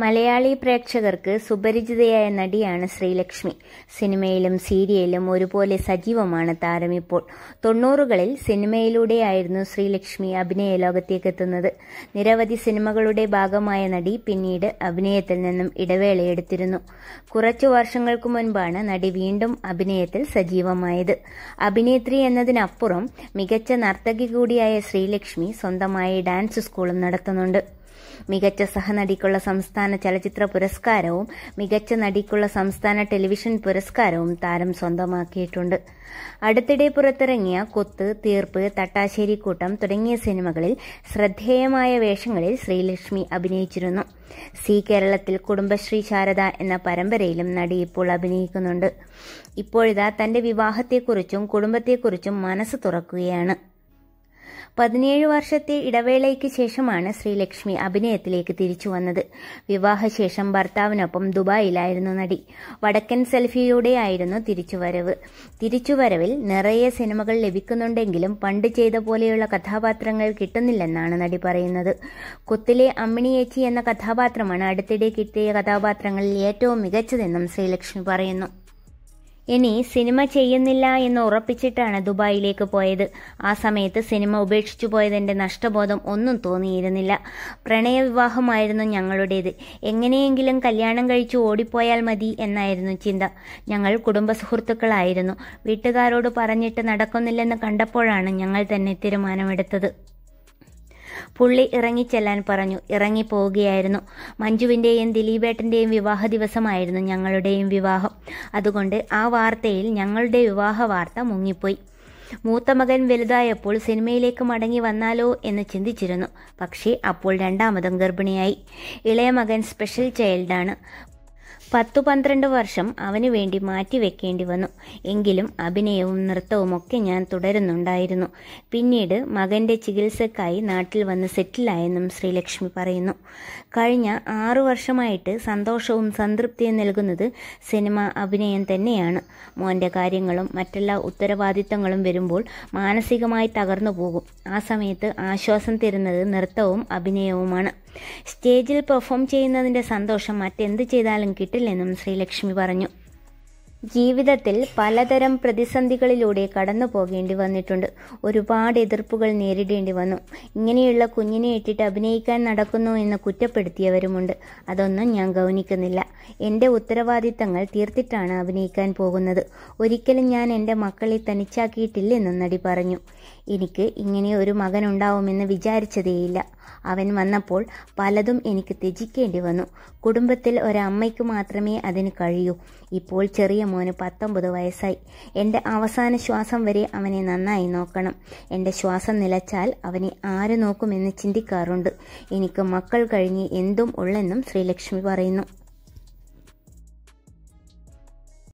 മലയാളി പ്രേക്ഷകർക്ക് സുപരിചിതയായ നടിയാണ് ശ്രീലക്ഷ്മി സിനിമയിലും സീരിയലും ഒരുപോലെ സജീവമാണ് താരം ഇപ്പോൾ തൊണ്ണൂറുകളിൽ സിനിമയിലൂടെയായിരുന്നു ശ്രീലക്ഷ്മി അഭിനയ ലോകത്തേക്ക് എത്തുന്നത് നിരവധി സിനിമകളുടെ ഭാഗമായ നടി പിന്നീട് അഭിനയത്തിൽ നിന്നും ഇടവേളയെടുത്തിരുന്നു കുറച്ചു വർഷങ്ങൾക്കു മുൻപാണ് നടി വീണ്ടും അഭിനയത്തിൽ സജീവമായത് അഭിനേത്രി എന്നതിനപ്പുറം മികച്ച നർത്തകി കൂടിയായ ശ്രീലക്ഷ്മി സ്വന്തമായി ഡാൻസ് സ്കൂളും നടത്തുന്നുണ്ട് മികച്ച സഹനടിക്കുള്ള സംസ്ഥാന ചലച്ചിത്ര പുരസ്കാരവും മികച്ച നടിക്കുള്ള സംസ്ഥാന ടെലിവിഷൻ പുരസ്കാരവും താരം സ്വന്തമാക്കിയിട്ടുണ്ട് അടുത്തിടെ പുറത്തിറങ്ങിയ കൊത്ത് തീർപ്പ് തട്ടാശ്ശേരിക്കൂട്ടം തുടങ്ങിയ സിനിമകളിൽ ശ്രദ്ധേയമായ വേഷങ്ങളിൽ ശ്രീലക്ഷ്മി അഭിനയിച്ചിരുന്നു സി കേരളത്തിൽ കുടുംബശ്രീ ശാരദ എന്ന പരമ്പരയിലും നടി ഇപ്പോൾ അഭിനയിക്കുന്നുണ്ട് ഇപ്പോഴിതാ തന്റെ വിവാഹത്തെക്കുറിച്ചും കുടുംബത്തെക്കുറിച്ചും മനസ്സ് തുറക്കുകയാണ് പതിനേഴ് വർഷത്തെ ഇടവേളയ്ക്ക് ശേഷമാണ് ശ്രീലക്ഷ്മി അഭിനയത്തിലേക്ക് തിരിച്ചു വന്നത് വിവാഹശേഷം ഭർത്താവിനൊപ്പം ദുബായിലായിരുന്നു നടി വടക്കൻ സെൽഫിയുടെ ആയിരുന്നു തിരിച്ചുവരവ് തിരിച്ചുവരവിൽ നിറയെ സിനിമകൾ ലഭിക്കുന്നുണ്ടെങ്കിലും പണ്ട് ചെയ്ത പോലെയുള്ള കഥാപാത്രങ്ങൾ കിട്ടുന്നില്ലെന്നാണ് നടി പറയുന്നത് കൊത്തിലെ അമ്മിണിയേച്ചി എന്ന കഥാപാത്രമാണ് അടുത്തിടെ കിട്ടിയ കഥാപാത്രങ്ങളിൽ ഏറ്റവും മികച്ചതെന്നും ശ്രീലക്ഷ്മി പറയുന്നു ഇനി സിനിമ ചെയ്യുന്നില്ല എന്ന് ഉറപ്പിച്ചിട്ടാണ് ദുബായിലേക്ക് പോയത് ആ സമയത്ത് സിനിമ ഉപേക്ഷിച്ചു പോയതിന്റെ നഷ്ടബോധം ഒന്നും തോന്നിയിരുന്നില്ല പ്രണയവിവാഹമായിരുന്നു ഞങ്ങളുടേത് എങ്ങനെയെങ്കിലും കല്യാണം കഴിച്ചു ഓടിപ്പോയാൽ മതി എന്നായിരുന്നു ചിന്ത ഞങ്ങൾ കുടുംബ സുഹൃത്തുക്കളായിരുന്നു വീട്ടുകാരോട് പറഞ്ഞിട്ട് നടക്കുന്നില്ലെന്ന് കണ്ടപ്പോഴാണ് ഞങ്ങൾ തന്നെ തീരുമാനമെടുത്തത് പുള്ളി ഇറങ്ങിച്ചെല്ലാൻ പറഞ്ഞു ഇറങ്ങിപ്പോവുകയായിരുന്നു മഞ്ജുവിൻ്റെയും ദിലീപേട്ടൻ്റെയും വിവാഹ ദിവസമായിരുന്നു ഞങ്ങളുടെയും വിവാഹം അതുകൊണ്ട് ആ വാർത്തയിൽ ഞങ്ങളുടെ വിവാഹ വാർത്ത മുങ്ങിപ്പോയി മൂത്ത മകൻ വലുതായപ്പോൾ സിനിമയിലേക്ക് മടങ്ങി വന്നാലോ എന്ന് ചിന്തിച്ചിരുന്നു പക്ഷേ അപ്പോൾ രണ്ടാമതും ഗർഭിണിയായി ഇളയ മകൻ സ്പെഷ്യൽ ചൈൽഡാണ് പത്തു പന്ത്രണ്ട് വർഷം അവന് വേണ്ടി മാറ്റിവെക്കേണ്ടി വന്നു എങ്കിലും അഭിനയവും നൃത്തവും ഒക്കെ ഞാൻ തുടരുന്നുണ്ടായിരുന്നു പിന്നീട് മകന്റെ ചികിത്സക്കായി നാട്ടിൽ വന്ന് സെറ്റിലായെന്നും ശ്രീലക്ഷ്മി പറയുന്നു കഴിഞ്ഞ ആറു വർഷമായിട്ട് സന്തോഷവും സംതൃപ്തിയും നൽകുന്നത് സിനിമ അഭിനയം തന്നെയാണ് മോന്റെ കാര്യങ്ങളും മറ്റെല്ലാ ഉത്തരവാദിത്തങ്ങളും വരുമ്പോൾ മാനസികമായി തകർന്നു പോകും ആ സമയത്ത് ആശ്വാസം തരുന്നത് നൃത്തവും അഭിനയവുമാണ് സ്റ്റേജിൽ പെർഫോം ചെയ്യുന്നതിൻ്റെ സന്തോഷം മറ്റെന്ത് ചെയ്താലും കിട്ടില്ല പാടില്ലെന്നും ശ്രീലക്ഷ്മി പറഞ്ഞു ജീവിതത്തിൽ പലതരം പ്രതിസന്ധികളിലൂടെ കടന്നു പോകേണ്ടി വന്നിട്ടുണ്ട് ഒരുപാട് എതിർപ്പുകൾ നേരിടേണ്ടി വന്നു ഇങ്ങനെയുള്ള കുഞ്ഞിനെ ഇട്ടിട്ട് അഭിനയിക്കാൻ നടക്കുന്നു എന്ന് കുറ്റപ്പെടുത്തിയവരുമുണ്ട് അതൊന്നും ഞാൻ ഗൗനിക്കുന്നില്ല എൻ്റെ ഉത്തരവാദിത്തങ്ങൾ തീർത്തിട്ടാണ് അഭിനയിക്കാൻ പോകുന്നത് ഒരിക്കലും ഞാൻ എൻ്റെ മക്കളെ തനിച്ചാക്കിയിട്ടില്ലെന്നും നടി പറഞ്ഞു എനിക്ക് ഇങ്ങനെ ഒരു മകനുണ്ടാവുമെന്ന് വിചാരിച്ചതേയില്ല അവൻ വന്നപ്പോൾ പലതും എനിക്ക് ത്യജിക്കേണ്ടി വന്നു കുടുംബത്തിൽ ഒരമ്മയ്ക്ക് മാത്രമേ അതിന് കഴിയൂ ഇപ്പോൾ ചെറിയ മോന് പത്തൊമ്പത് വയസ്സായി എൻ്റെ അവസാന ശ്വാസം വരെ അവനെ നന്നായി നോക്കണം എൻ്റെ ശ്വാസം നിലച്ചാൽ അവനെ ആര് നോക്കുമെന്ന് ചിന്തിക്കാറുണ്ട് എനിക്ക് മക്കൾ കഴിഞ്ഞ് എന്തും ഉള്ളെന്നും ശ്രീലക്ഷ്മി പറയുന്നു